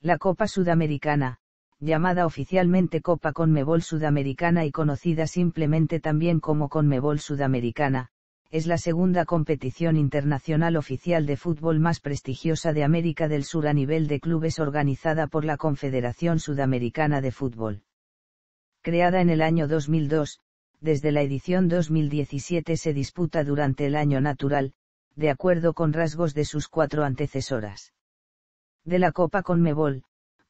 La Copa Sudamericana, llamada oficialmente Copa Conmebol Sudamericana y conocida simplemente también como Conmebol Sudamericana, es la segunda competición internacional oficial de fútbol más prestigiosa de América del Sur a nivel de clubes organizada por la Confederación Sudamericana de Fútbol. Creada en el año 2002, desde la edición 2017 se disputa durante el año natural, de acuerdo con rasgos de sus cuatro antecesoras de la Copa Conmebol,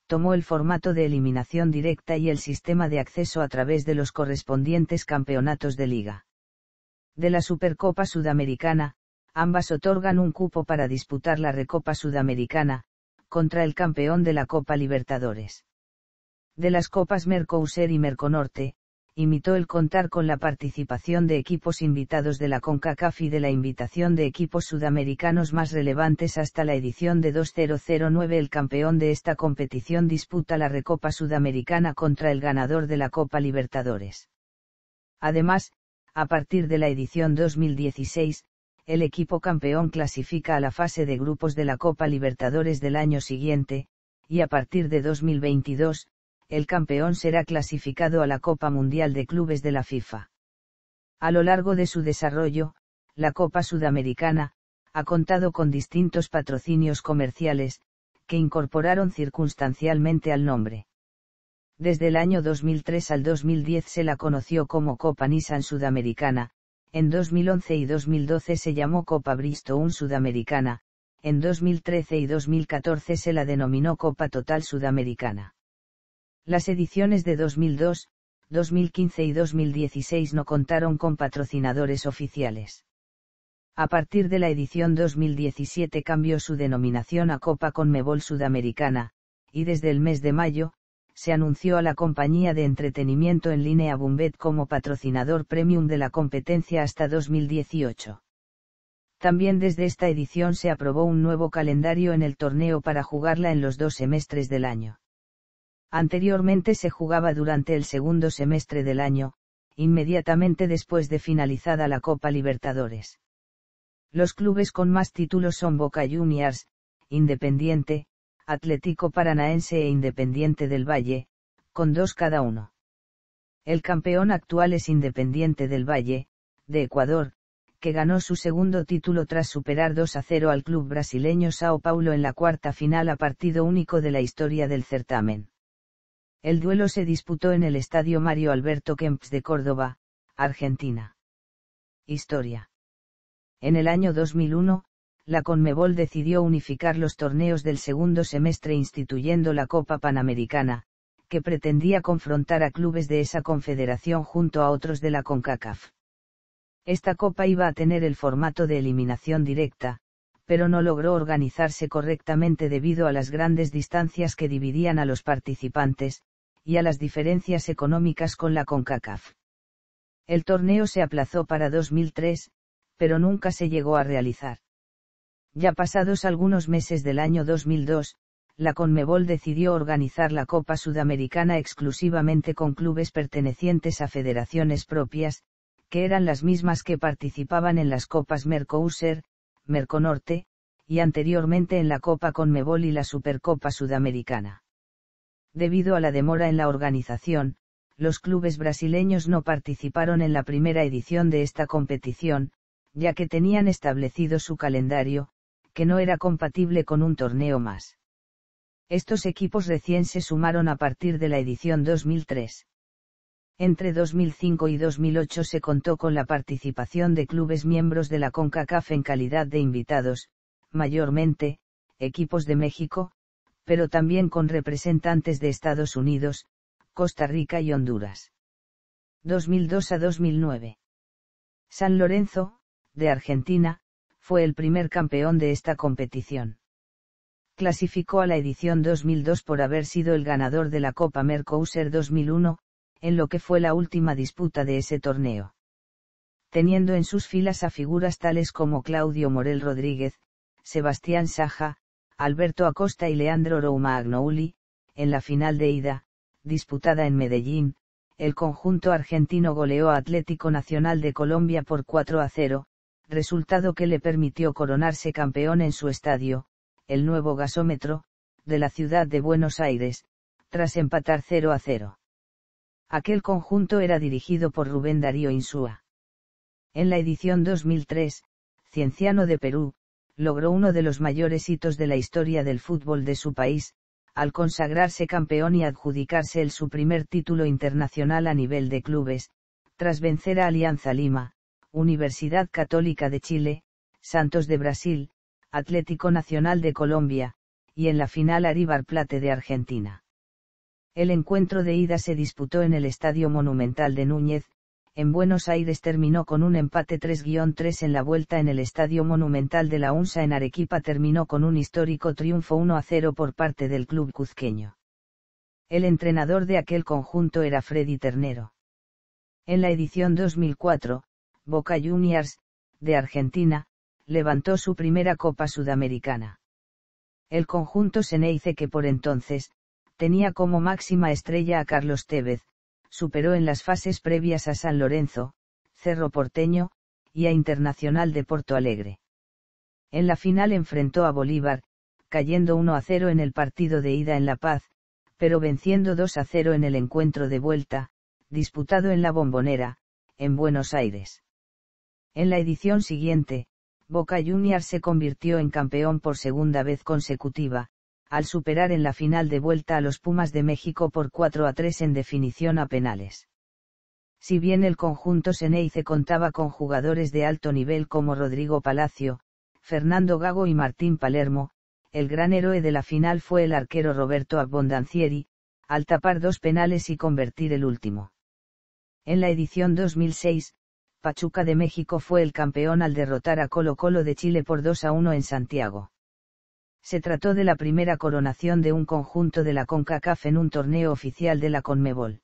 tomó el formato de eliminación directa y el sistema de acceso a través de los correspondientes campeonatos de liga. De la Supercopa Sudamericana, ambas otorgan un cupo para disputar la Recopa Sudamericana, contra el campeón de la Copa Libertadores. De las Copas Mercosur y Merconorte, imitó el contar con la participación de equipos invitados de la CONCACAF y de la invitación de equipos sudamericanos más relevantes hasta la edición de 2009. El campeón de esta competición disputa la Recopa Sudamericana contra el ganador de la Copa Libertadores. Además, a partir de la edición 2016, el equipo campeón clasifica a la fase de grupos de la Copa Libertadores del año siguiente, y a partir de 2022, el campeón será clasificado a la Copa Mundial de Clubes de la FIFA. A lo largo de su desarrollo, la Copa Sudamericana, ha contado con distintos patrocinios comerciales, que incorporaron circunstancialmente al nombre. Desde el año 2003 al 2010 se la conoció como Copa Nissan Sudamericana, en 2011 y 2012 se llamó Copa Bristol Sudamericana, en 2013 y 2014 se la denominó Copa Total Sudamericana. Las ediciones de 2002, 2015 y 2016 no contaron con patrocinadores oficiales. A partir de la edición 2017 cambió su denominación a Copa Conmebol Sudamericana, y desde el mes de mayo, se anunció a la compañía de entretenimiento en línea Bumbet como patrocinador premium de la competencia hasta 2018. También desde esta edición se aprobó un nuevo calendario en el torneo para jugarla en los dos semestres del año anteriormente se jugaba durante el segundo semestre del año, inmediatamente después de finalizada la Copa Libertadores. Los clubes con más títulos son Boca Juniors, Independiente, Atlético Paranaense e Independiente del Valle, con dos cada uno. El campeón actual es Independiente del Valle, de Ecuador, que ganó su segundo título tras superar 2 a 0 al club brasileño Sao Paulo en la cuarta final a partido único de la historia del certamen. El duelo se disputó en el Estadio Mario Alberto Kemps de Córdoba, Argentina. Historia. En el año 2001, la Conmebol decidió unificar los torneos del segundo semestre instituyendo la Copa Panamericana, que pretendía confrontar a clubes de esa confederación junto a otros de la CONCACAF. Esta copa iba a tener el formato de eliminación directa, pero no logró organizarse correctamente debido a las grandes distancias que dividían a los participantes, y a las diferencias económicas con la CONCACAF. El torneo se aplazó para 2003, pero nunca se llegó a realizar. Ya pasados algunos meses del año 2002, la Conmebol decidió organizar la Copa Sudamericana exclusivamente con clubes pertenecientes a federaciones propias, que eran las mismas que participaban en las Copas Mercosur. Merconorte, y anteriormente en la Copa Conmebol y la Supercopa Sudamericana. Debido a la demora en la organización, los clubes brasileños no participaron en la primera edición de esta competición, ya que tenían establecido su calendario, que no era compatible con un torneo más. Estos equipos recién se sumaron a partir de la edición 2003. Entre 2005 y 2008 se contó con la participación de clubes miembros de la CONCACAF en calidad de invitados, mayormente, equipos de México, pero también con representantes de Estados Unidos, Costa Rica y Honduras. 2002 a 2009. San Lorenzo, de Argentina, fue el primer campeón de esta competición. Clasificó a la edición 2002 por haber sido el ganador de la Copa Mercosur 2001, en lo que fue la última disputa de ese torneo. Teniendo en sus filas a figuras tales como Claudio Morel Rodríguez, Sebastián Saja, Alberto Acosta y Leandro Roma Agnouli, en la final de ida, disputada en Medellín, el conjunto argentino goleó Atlético Nacional de Colombia por 4 a 0, resultado que le permitió coronarse campeón en su estadio, el nuevo gasómetro, de la ciudad de Buenos Aires, tras empatar 0 a 0. Aquel conjunto era dirigido por Rubén Darío Insúa. En la edición 2003, Cienciano de Perú, logró uno de los mayores hitos de la historia del fútbol de su país, al consagrarse campeón y adjudicarse el su primer título internacional a nivel de clubes, tras vencer a Alianza Lima, Universidad Católica de Chile, Santos de Brasil, Atlético Nacional de Colombia, y en la final Aríbar Plate de Argentina. El encuentro de ida se disputó en el Estadio Monumental de Núñez, en Buenos Aires terminó con un empate 3-3 en la vuelta en el Estadio Monumental de la UNSA en Arequipa terminó con un histórico triunfo 1-0 por parte del club cuzqueño. El entrenador de aquel conjunto era Freddy Ternero. En la edición 2004, Boca Juniors, de Argentina, levantó su primera Copa Sudamericana. El conjunto Seneice que por entonces, tenía como máxima estrella a Carlos Tevez, superó en las fases previas a San Lorenzo, Cerro Porteño, y a Internacional de Porto Alegre. En la final enfrentó a Bolívar, cayendo 1 a 0 en el partido de ida en La Paz, pero venciendo 2 a 0 en el encuentro de vuelta, disputado en la Bombonera, en Buenos Aires. En la edición siguiente, Boca Juniors se convirtió en campeón por segunda vez consecutiva, al superar en la final de vuelta a los Pumas de México por 4 a 3 en definición a penales. Si bien el conjunto Seneice contaba con jugadores de alto nivel como Rodrigo Palacio, Fernando Gago y Martín Palermo, el gran héroe de la final fue el arquero Roberto Abondancieri, al tapar dos penales y convertir el último. En la edición 2006, Pachuca de México fue el campeón al derrotar a Colo Colo de Chile por 2 a 1 en Santiago se trató de la primera coronación de un conjunto de la CONCACAF en un torneo oficial de la CONMEBOL.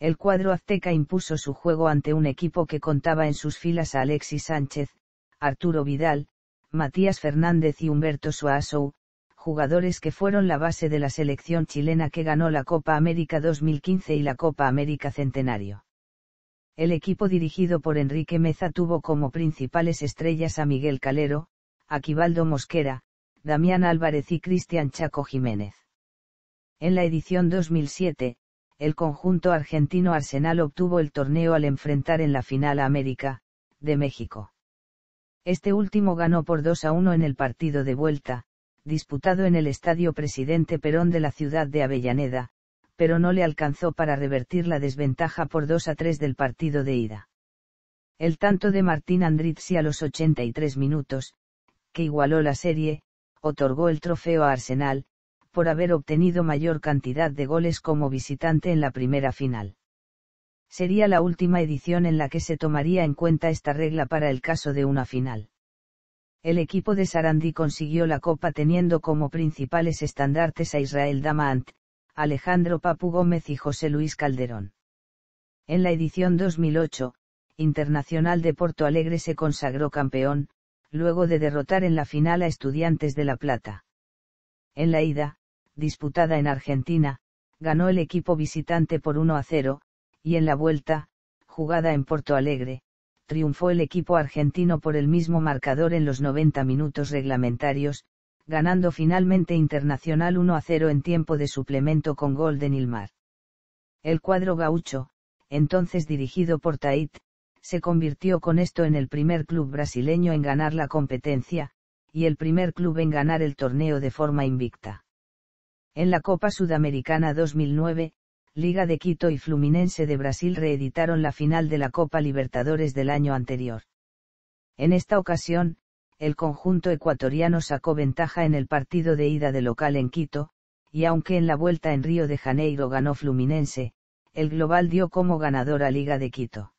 El cuadro azteca impuso su juego ante un equipo que contaba en sus filas a Alexis Sánchez, Arturo Vidal, Matías Fernández y Humberto Suazo, jugadores que fueron la base de la selección chilena que ganó la Copa América 2015 y la Copa América Centenario. El equipo dirigido por Enrique Meza tuvo como principales estrellas a Miguel Calero, Aquivaldo Mosquera, Damián Álvarez y Cristian Chaco Jiménez. En la edición 2007, el conjunto argentino Arsenal obtuvo el torneo al enfrentar en la final a América, de México. Este último ganó por 2 a 1 en el partido de vuelta, disputado en el Estadio Presidente Perón de la ciudad de Avellaneda, pero no le alcanzó para revertir la desventaja por 2 a 3 del partido de ida. El tanto de Martín Andrizzi a los 83 minutos, que igualó la serie, otorgó el trofeo a Arsenal, por haber obtenido mayor cantidad de goles como visitante en la primera final. Sería la última edición en la que se tomaría en cuenta esta regla para el caso de una final. El equipo de Sarandí consiguió la copa teniendo como principales estandartes a Israel Damant, Alejandro Papu Gómez y José Luis Calderón. En la edición 2008, Internacional de Porto Alegre se consagró campeón, luego de derrotar en la final a Estudiantes de La Plata. En la ida, disputada en Argentina, ganó el equipo visitante por 1 a 0, y en la vuelta, jugada en Porto Alegre, triunfó el equipo argentino por el mismo marcador en los 90 minutos reglamentarios, ganando finalmente Internacional 1 a 0 en tiempo de suplemento con gol de Nilmar. El cuadro gaucho, entonces dirigido por Tait, se convirtió con esto en el primer club brasileño en ganar la competencia, y el primer club en ganar el torneo de forma invicta. En la Copa Sudamericana 2009, Liga de Quito y Fluminense de Brasil reeditaron la final de la Copa Libertadores del año anterior. En esta ocasión, el conjunto ecuatoriano sacó ventaja en el partido de ida de local en Quito, y aunque en la vuelta en Río de Janeiro ganó Fluminense, el global dio como ganador a Liga de Quito.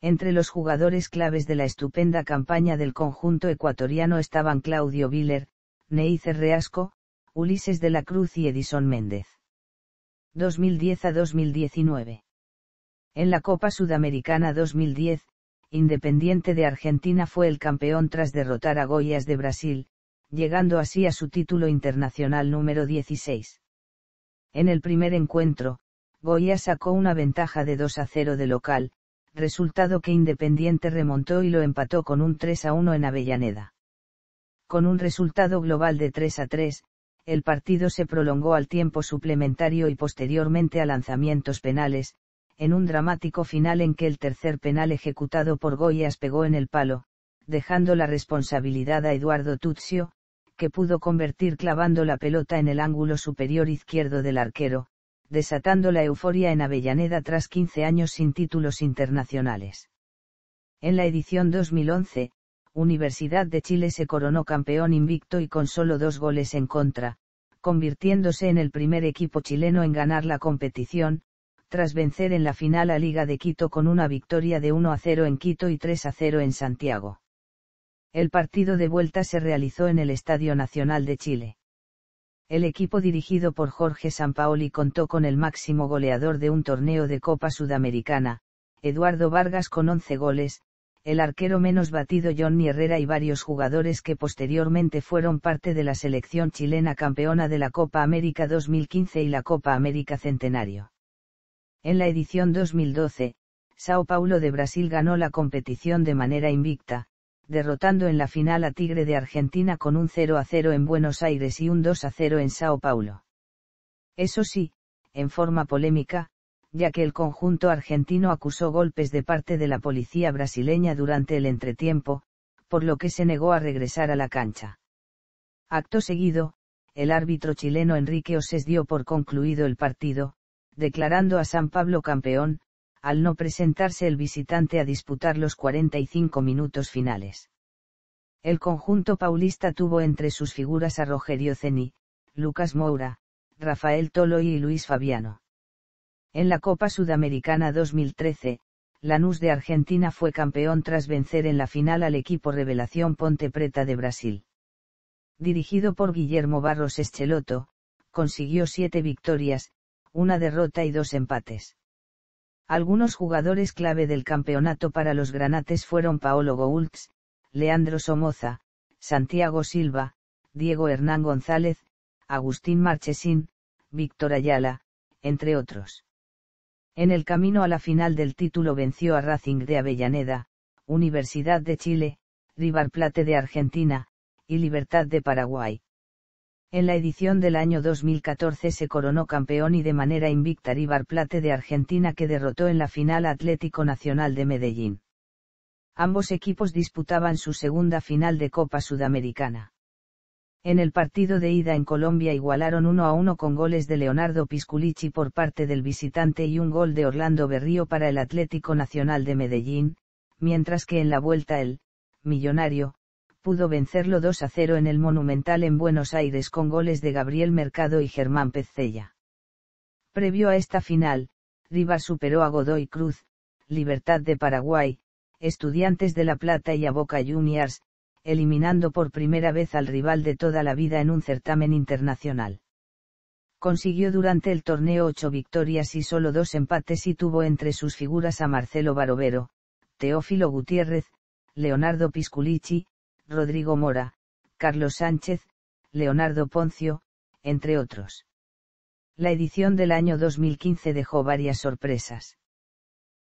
Entre los jugadores claves de la estupenda campaña del conjunto ecuatoriano estaban Claudio Viller, Neice Reasco, Ulises de la Cruz y Edison Méndez. 2010 a 2019. En la Copa Sudamericana 2010, Independiente de Argentina fue el campeón tras derrotar a Goyas de Brasil, llegando así a su título internacional número 16. En el primer encuentro, Goya sacó una ventaja de 2 a 0 de local, resultado que Independiente remontó y lo empató con un 3 a 1 en Avellaneda. Con un resultado global de 3 a 3, el partido se prolongó al tiempo suplementario y posteriormente a lanzamientos penales, en un dramático final en que el tercer penal ejecutado por Goyas pegó en el palo, dejando la responsabilidad a Eduardo Tuzio, que pudo convertir clavando la pelota en el ángulo superior izquierdo del arquero, desatando la euforia en Avellaneda tras 15 años sin títulos internacionales. En la edición 2011, Universidad de Chile se coronó campeón invicto y con solo dos goles en contra, convirtiéndose en el primer equipo chileno en ganar la competición, tras vencer en la final a Liga de Quito con una victoria de 1 a 0 en Quito y 3 a 0 en Santiago. El partido de vuelta se realizó en el Estadio Nacional de Chile el equipo dirigido por Jorge Sampaoli contó con el máximo goleador de un torneo de Copa Sudamericana, Eduardo Vargas con 11 goles, el arquero menos batido Johnny Herrera y varios jugadores que posteriormente fueron parte de la selección chilena campeona de la Copa América 2015 y la Copa América Centenario. En la edición 2012, Sao Paulo de Brasil ganó la competición de manera invicta, derrotando en la final a Tigre de Argentina con un 0 a 0 en Buenos Aires y un 2 a 0 en Sao Paulo. Eso sí, en forma polémica, ya que el conjunto argentino acusó golpes de parte de la policía brasileña durante el entretiempo, por lo que se negó a regresar a la cancha. Acto seguido, el árbitro chileno Enrique Oses dio por concluido el partido, declarando a San Pablo campeón, al no presentarse el visitante a disputar los 45 minutos finales. El conjunto paulista tuvo entre sus figuras a Rogerio Ceni, Lucas Moura, Rafael Toloy y Luis Fabiano. En la Copa Sudamericana 2013, Lanús de Argentina fue campeón tras vencer en la final al equipo Revelación Ponte Preta de Brasil. Dirigido por Guillermo Barros Escheloto, consiguió siete victorias, una derrota y dos empates. Algunos jugadores clave del campeonato para los granates fueron Paolo Goultz, Leandro Somoza, Santiago Silva, Diego Hernán González, Agustín Marchesín, Víctor Ayala, entre otros. En el camino a la final del título venció a Racing de Avellaneda, Universidad de Chile, River Plate de Argentina, y Libertad de Paraguay. En la edición del año 2014 se coronó campeón y de manera invicta River Plate de Argentina que derrotó en la final Atlético Nacional de Medellín. Ambos equipos disputaban su segunda final de Copa Sudamericana. En el partido de ida en Colombia igualaron 1 a 1 con goles de Leonardo pisculici por parte del visitante y un gol de Orlando Berrío para el Atlético Nacional de Medellín, mientras que en la vuelta el, millonario, pudo vencerlo 2 a 0 en el Monumental en Buenos Aires con goles de Gabriel Mercado y Germán Pezzella. Previo a esta final, Rivas superó a Godoy Cruz, Libertad de Paraguay, Estudiantes de La Plata y a Boca Juniors, eliminando por primera vez al rival de toda la vida en un certamen internacional. Consiguió durante el torneo ocho victorias y solo dos empates y tuvo entre sus figuras a Marcelo Barovero, Teófilo Gutiérrez, Leonardo Pisculici, Rodrigo Mora, Carlos Sánchez, Leonardo Poncio, entre otros. La edición del año 2015 dejó varias sorpresas.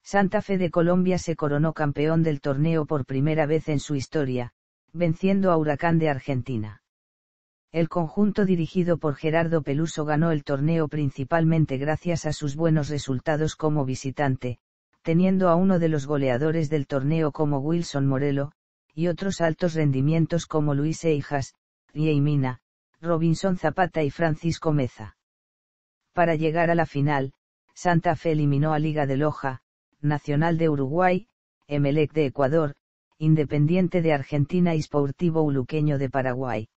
Santa Fe de Colombia se coronó campeón del torneo por primera vez en su historia, venciendo a Huracán de Argentina. El conjunto dirigido por Gerardo Peluso ganó el torneo principalmente gracias a sus buenos resultados como visitante, teniendo a uno de los goleadores del torneo como Wilson Morelo, y otros altos rendimientos como Luis Eijas, Mina, Robinson Zapata y Francisco Meza. Para llegar a la final, Santa Fe eliminó a Liga de Loja, Nacional de Uruguay, Emelec de Ecuador, Independiente de Argentina y Sportivo Uluqueño de Paraguay.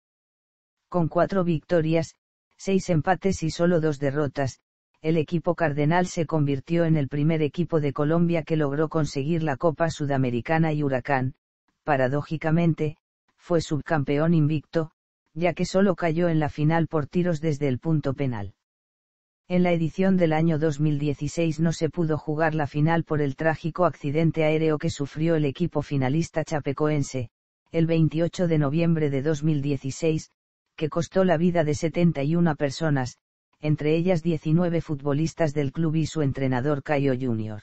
Con cuatro victorias, seis empates y solo dos derrotas, el equipo cardenal se convirtió en el primer equipo de Colombia que logró conseguir la Copa Sudamericana y Huracán, paradójicamente, fue subcampeón invicto, ya que solo cayó en la final por tiros desde el punto penal. En la edición del año 2016 no se pudo jugar la final por el trágico accidente aéreo que sufrió el equipo finalista chapecoense, el 28 de noviembre de 2016, que costó la vida de 71 personas, entre ellas 19 futbolistas del club y su entrenador Cayo Jr.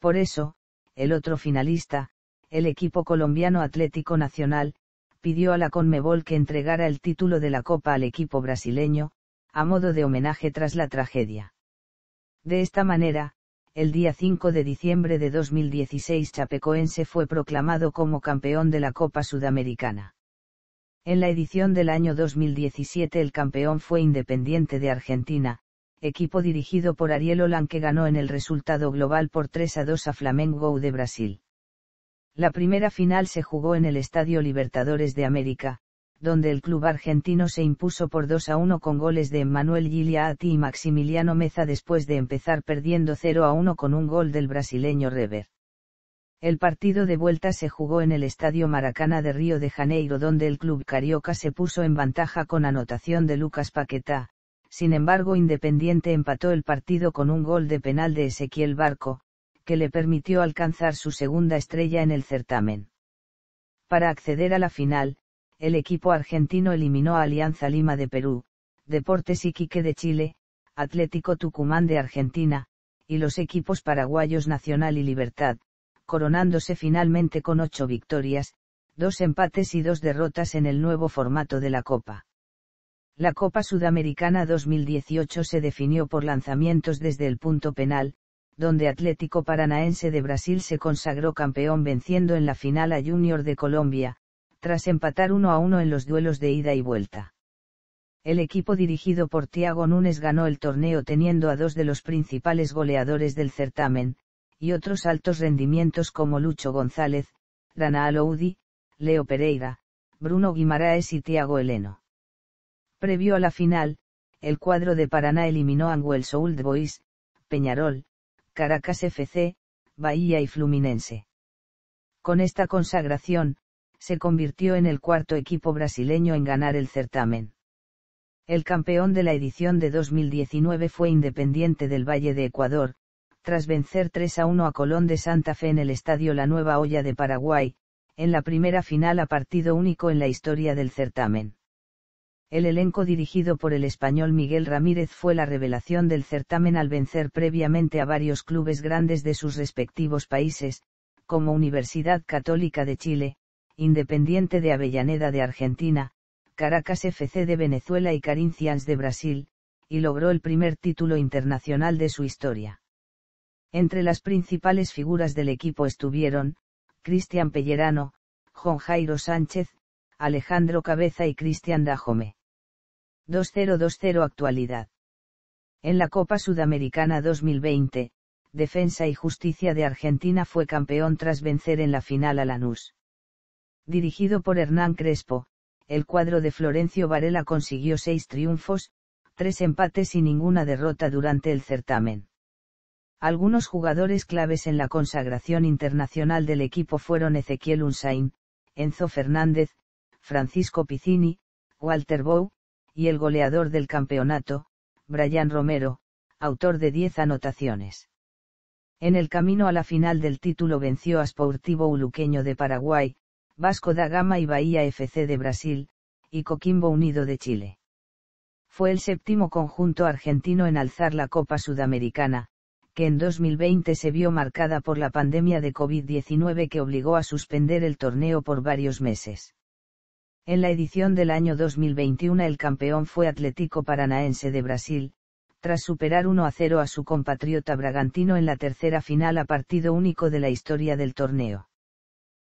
Por eso, el otro finalista, el equipo colombiano Atlético Nacional, pidió a la Conmebol que entregara el título de la Copa al equipo brasileño, a modo de homenaje tras la tragedia. De esta manera, el día 5 de diciembre de 2016 Chapecoense fue proclamado como campeón de la Copa Sudamericana. En la edición del año 2017 el campeón fue Independiente de Argentina, equipo dirigido por Ariel Olan que ganó en el resultado global por 3 a 2 a Flamengo de Brasil. La primera final se jugó en el Estadio Libertadores de América, donde el club argentino se impuso por 2 a 1 con goles de Emmanuel Giliati y Maximiliano Meza después de empezar perdiendo 0 a 1 con un gol del brasileño Rever. El partido de vuelta se jugó en el Estadio Maracana de Río de Janeiro donde el club carioca se puso en ventaja con anotación de Lucas Paquetá, sin embargo Independiente empató el partido con un gol de penal de Ezequiel Barco, que le permitió alcanzar su segunda estrella en el certamen. Para acceder a la final, el equipo argentino eliminó a Alianza Lima de Perú, Deportes Iquique de Chile, Atlético Tucumán de Argentina, y los equipos paraguayos Nacional y Libertad, coronándose finalmente con ocho victorias, dos empates y dos derrotas en el nuevo formato de la Copa. La Copa Sudamericana 2018 se definió por lanzamientos desde el punto penal, donde Atlético Paranaense de Brasil se consagró campeón venciendo en la final a Junior de Colombia, tras empatar 1 a 1 en los duelos de ida y vuelta. El equipo dirigido por Tiago Núñez ganó el torneo teniendo a dos de los principales goleadores del certamen, y otros altos rendimientos como Lucho González, Rana Aloudi, Leo Pereira, Bruno Guimaraes y Tiago Eleno. Previo a la final, el cuadro de Paraná eliminó a Anguel Old Boys, Peñarol, Caracas FC, Bahía y Fluminense. Con esta consagración, se convirtió en el cuarto equipo brasileño en ganar el certamen. El campeón de la edición de 2019 fue Independiente del Valle de Ecuador, tras vencer 3 a 1 a Colón de Santa Fe en el estadio La Nueva Olla de Paraguay, en la primera final a partido único en la historia del certamen. El elenco dirigido por el español Miguel Ramírez fue la revelación del certamen al vencer previamente a varios clubes grandes de sus respectivos países, como Universidad Católica de Chile, Independiente de Avellaneda de Argentina, Caracas FC de Venezuela y Carincians de Brasil, y logró el primer título internacional de su historia. Entre las principales figuras del equipo estuvieron, Cristian Pellerano, Juan Jairo Sánchez, Alejandro Cabeza y Cristian Dajome. 2020 Actualidad. En la Copa Sudamericana 2020, Defensa y Justicia de Argentina fue campeón tras vencer en la final a Lanús. Dirigido por Hernán Crespo, el cuadro de Florencio Varela consiguió seis triunfos, tres empates y ninguna derrota durante el certamen. Algunos jugadores claves en la consagración internacional del equipo fueron Ezequiel Unsain, Enzo Fernández, Francisco Piccini, Walter Bou, y el goleador del campeonato, Brian Romero, autor de 10 anotaciones. En el camino a la final del título venció a Sportivo Uluqueño de Paraguay, Vasco da Gama y Bahía FC de Brasil, y Coquimbo Unido de Chile. Fue el séptimo conjunto argentino en alzar la Copa Sudamericana, que en 2020 se vio marcada por la pandemia de COVID-19 que obligó a suspender el torneo por varios meses. En la edición del año 2021 el campeón fue Atlético Paranaense de Brasil, tras superar 1 a 0 a su compatriota Bragantino en la tercera final a partido único de la historia del torneo.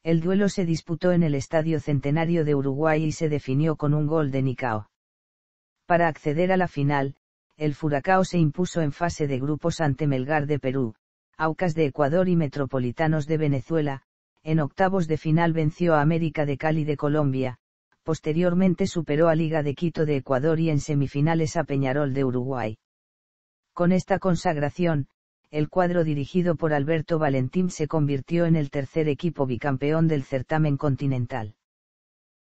El duelo se disputó en el Estadio Centenario de Uruguay y se definió con un gol de Nicao. Para acceder a la final, el Furacao se impuso en fase de grupos ante Melgar de Perú, Aucas de Ecuador y Metropolitanos de Venezuela, en octavos de final venció a América de Cali de Colombia, posteriormente superó a Liga de Quito de Ecuador y en semifinales a Peñarol de Uruguay. Con esta consagración, el cuadro dirigido por Alberto Valentín se convirtió en el tercer equipo bicampeón del certamen continental.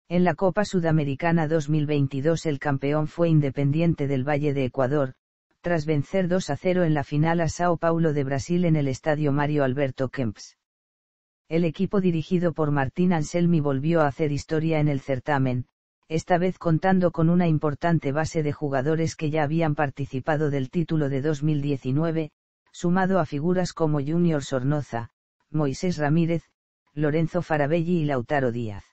En la Copa Sudamericana 2022 el campeón fue Independiente del Valle de Ecuador, tras vencer 2 a 0 en la final a Sao Paulo de Brasil en el estadio Mario Alberto Kemps. El equipo dirigido por Martín Anselmi volvió a hacer historia en el certamen, esta vez contando con una importante base de jugadores que ya habían participado del título de 2019, sumado a figuras como Junior Sornoza, Moisés Ramírez, Lorenzo Farabelli y Lautaro Díaz.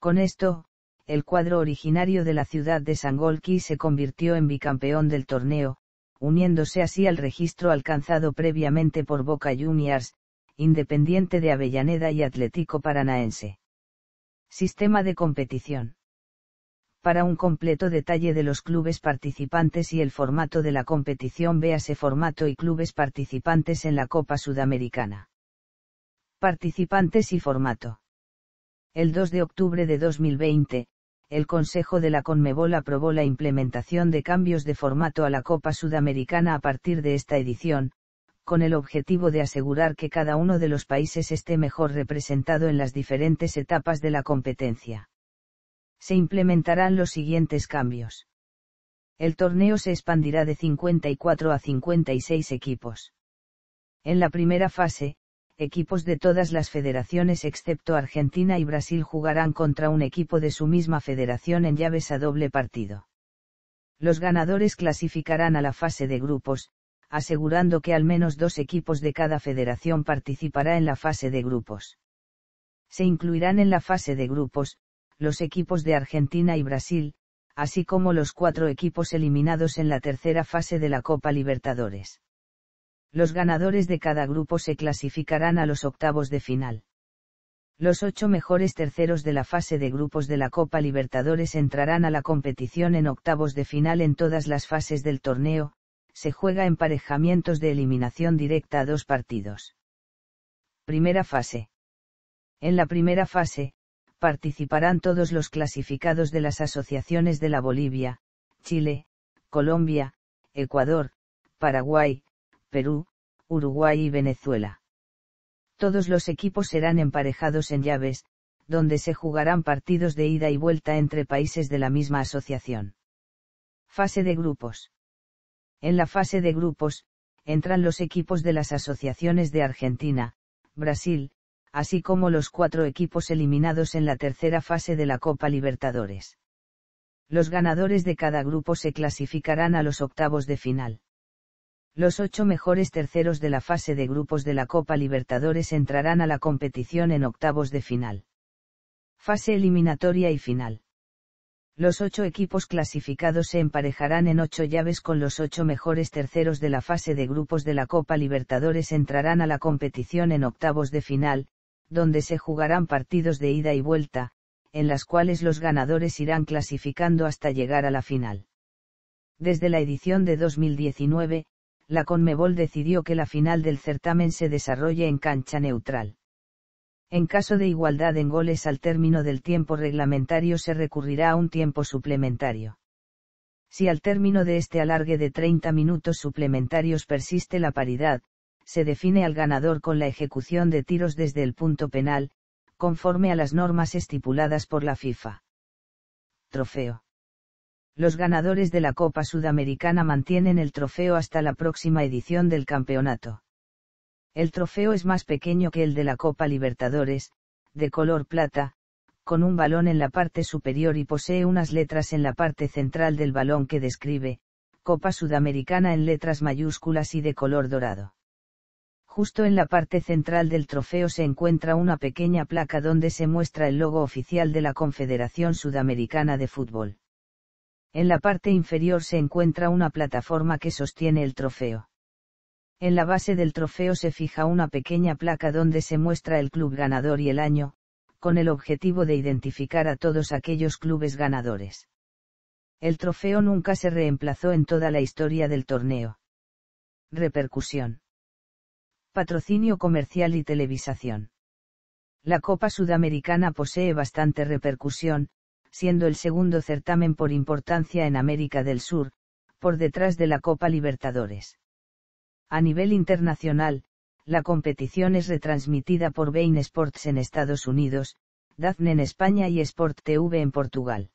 Con esto, el cuadro originario de la ciudad de Sangolquí se convirtió en bicampeón del torneo, uniéndose así al registro alcanzado previamente por Boca Juniors, Independiente de Avellaneda y Atlético Paranaense. Sistema de competición. Para un completo detalle de los clubes participantes y el formato de la competición, véase formato y clubes participantes en la Copa Sudamericana. Participantes y formato. El 2 de octubre de 2020, el Consejo de la Conmebol aprobó la implementación de cambios de formato a la Copa Sudamericana a partir de esta edición, con el objetivo de asegurar que cada uno de los países esté mejor representado en las diferentes etapas de la competencia. Se implementarán los siguientes cambios. El torneo se expandirá de 54 a 56 equipos. En la primera fase, equipos de todas las federaciones excepto Argentina y Brasil jugarán contra un equipo de su misma federación en llaves a doble partido. Los ganadores clasificarán a la fase de grupos, asegurando que al menos dos equipos de cada federación participará en la fase de grupos. Se incluirán en la fase de grupos, los equipos de Argentina y Brasil, así como los cuatro equipos eliminados en la tercera fase de la Copa Libertadores. Los ganadores de cada grupo se clasificarán a los octavos de final. Los ocho mejores terceros de la fase de grupos de la Copa Libertadores entrarán a la competición en octavos de final en todas las fases del torneo, se juega emparejamientos de eliminación directa a dos partidos. Primera fase. En la primera fase, participarán todos los clasificados de las asociaciones de la Bolivia, Chile, Colombia, Ecuador, Paraguay, Perú, Uruguay y Venezuela. Todos los equipos serán emparejados en llaves, donde se jugarán partidos de ida y vuelta entre países de la misma asociación. Fase de grupos. En la fase de grupos, entran los equipos de las asociaciones de Argentina, Brasil, así como los cuatro equipos eliminados en la tercera fase de la Copa Libertadores. Los ganadores de cada grupo se clasificarán a los octavos de final. Los ocho mejores terceros de la fase de grupos de la Copa Libertadores entrarán a la competición en octavos de final. Fase eliminatoria y final. Los ocho equipos clasificados se emparejarán en ocho llaves con los ocho mejores terceros de la fase de grupos de la Copa Libertadores entrarán a la competición en octavos de final, donde se jugarán partidos de ida y vuelta, en las cuales los ganadores irán clasificando hasta llegar a la final. Desde la edición de 2019, la Conmebol decidió que la final del certamen se desarrolle en cancha neutral. En caso de igualdad en goles al término del tiempo reglamentario se recurrirá a un tiempo suplementario. Si al término de este alargue de 30 minutos suplementarios persiste la paridad, se define al ganador con la ejecución de tiros desde el punto penal, conforme a las normas estipuladas por la FIFA. Trofeo. Los ganadores de la Copa Sudamericana mantienen el trofeo hasta la próxima edición del campeonato. El trofeo es más pequeño que el de la Copa Libertadores, de color plata, con un balón en la parte superior y posee unas letras en la parte central del balón que describe, Copa Sudamericana en letras mayúsculas y de color dorado. Justo en la parte central del trofeo se encuentra una pequeña placa donde se muestra el logo oficial de la Confederación Sudamericana de Fútbol. En la parte inferior se encuentra una plataforma que sostiene el trofeo. En la base del trofeo se fija una pequeña placa donde se muestra el club ganador y el año, con el objetivo de identificar a todos aquellos clubes ganadores. El trofeo nunca se reemplazó en toda la historia del torneo. Repercusión. Patrocinio comercial y televisación. La Copa Sudamericana posee bastante repercusión, siendo el segundo certamen por importancia en América del Sur, por detrás de la Copa Libertadores. A nivel internacional, la competición es retransmitida por Bein Sports en Estados Unidos, Dafne en España y Sport TV en Portugal.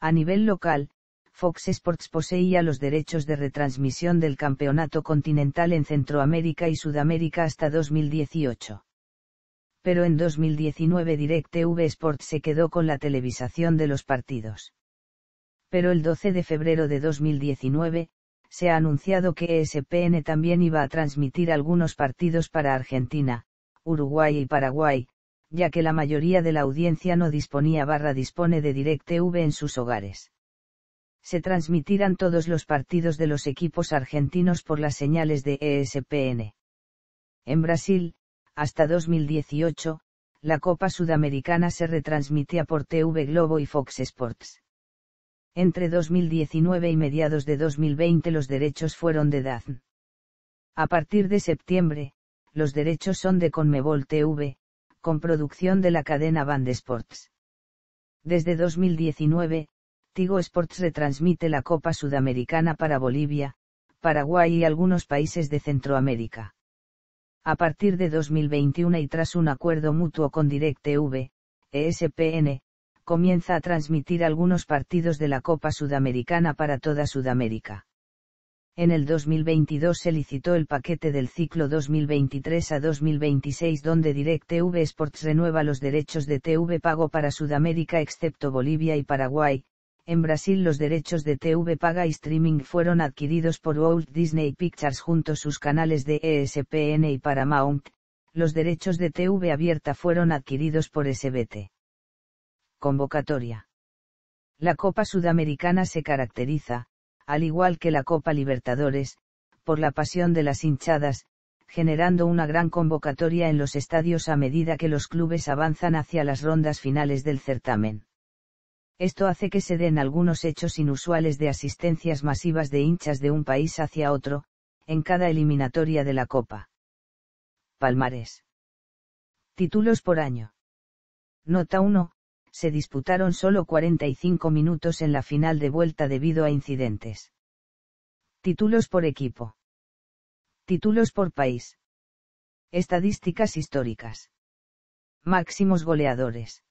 A nivel local, Fox Sports poseía los derechos de retransmisión del campeonato continental en Centroamérica y Sudamérica hasta 2018. Pero en 2019 DirecTV Sports se quedó con la televisación de los partidos. Pero el 12 de febrero de 2019, se ha anunciado que ESPN también iba a transmitir algunos partidos para Argentina, Uruguay y Paraguay, ya que la mayoría de la audiencia no disponía barra dispone de DirecTV en sus hogares. Se transmitirán todos los partidos de los equipos argentinos por las señales de ESPN. En Brasil, hasta 2018, la Copa Sudamericana se retransmitía por TV Globo y Fox Sports. Entre 2019 y mediados de 2020 los derechos fueron de DAZN. A partir de septiembre, los derechos son de Conmebol TV, con producción de la cadena Band Sports. Desde 2019, Tigo Sports retransmite la Copa Sudamericana para Bolivia, Paraguay y algunos países de Centroamérica. A partir de 2021 y tras un acuerdo mutuo con DirecTV, ESPN, comienza a transmitir algunos partidos de la Copa Sudamericana para toda Sudamérica. En el 2022 se licitó el paquete del ciclo 2023 a 2026 donde DirecTV Sports renueva los derechos de TV pago para Sudamérica excepto Bolivia y Paraguay. En Brasil los derechos de TV paga y streaming fueron adquiridos por Walt Disney Pictures junto a sus canales de ESPN y Paramount. Los derechos de TV abierta fueron adquiridos por SBT. Convocatoria. La Copa Sudamericana se caracteriza, al igual que la Copa Libertadores, por la pasión de las hinchadas, generando una gran convocatoria en los estadios a medida que los clubes avanzan hacia las rondas finales del certamen. Esto hace que se den algunos hechos inusuales de asistencias masivas de hinchas de un país hacia otro, en cada eliminatoria de la Copa. Palmares Títulos por año. Nota 1 se disputaron solo 45 minutos en la final de vuelta debido a incidentes. Títulos por equipo. Títulos por país. Estadísticas históricas. Máximos goleadores.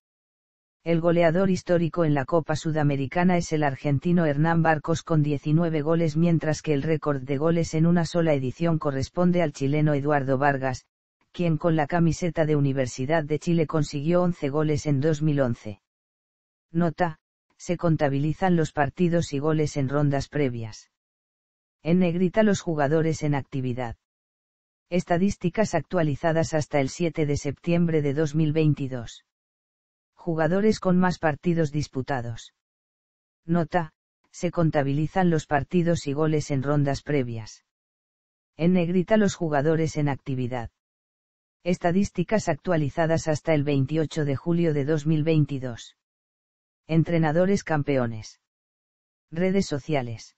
El goleador histórico en la Copa Sudamericana es el argentino Hernán Barcos con 19 goles mientras que el récord de goles en una sola edición corresponde al chileno Eduardo Vargas, quien con la camiseta de Universidad de Chile consiguió 11 goles en 2011. Nota, se contabilizan los partidos y goles en rondas previas. En negrita los jugadores en actividad. Estadísticas actualizadas hasta el 7 de septiembre de 2022. Jugadores con más partidos disputados. Nota, se contabilizan los partidos y goles en rondas previas. En negrita los jugadores en actividad. Estadísticas actualizadas hasta el 28 de julio de 2022. Entrenadores campeones. Redes sociales.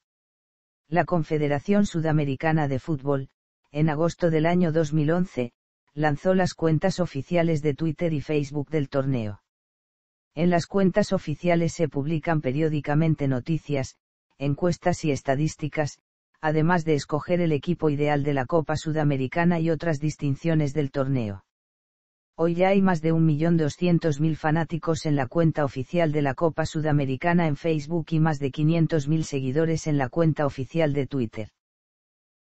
La Confederación Sudamericana de Fútbol, en agosto del año 2011, lanzó las cuentas oficiales de Twitter y Facebook del torneo. En las cuentas oficiales se publican periódicamente noticias, encuestas y estadísticas, además de escoger el equipo ideal de la Copa Sudamericana y otras distinciones del torneo. Hoy ya hay más de 1.200.000 fanáticos en la cuenta oficial de la Copa Sudamericana en Facebook y más de 500.000 seguidores en la cuenta oficial de Twitter.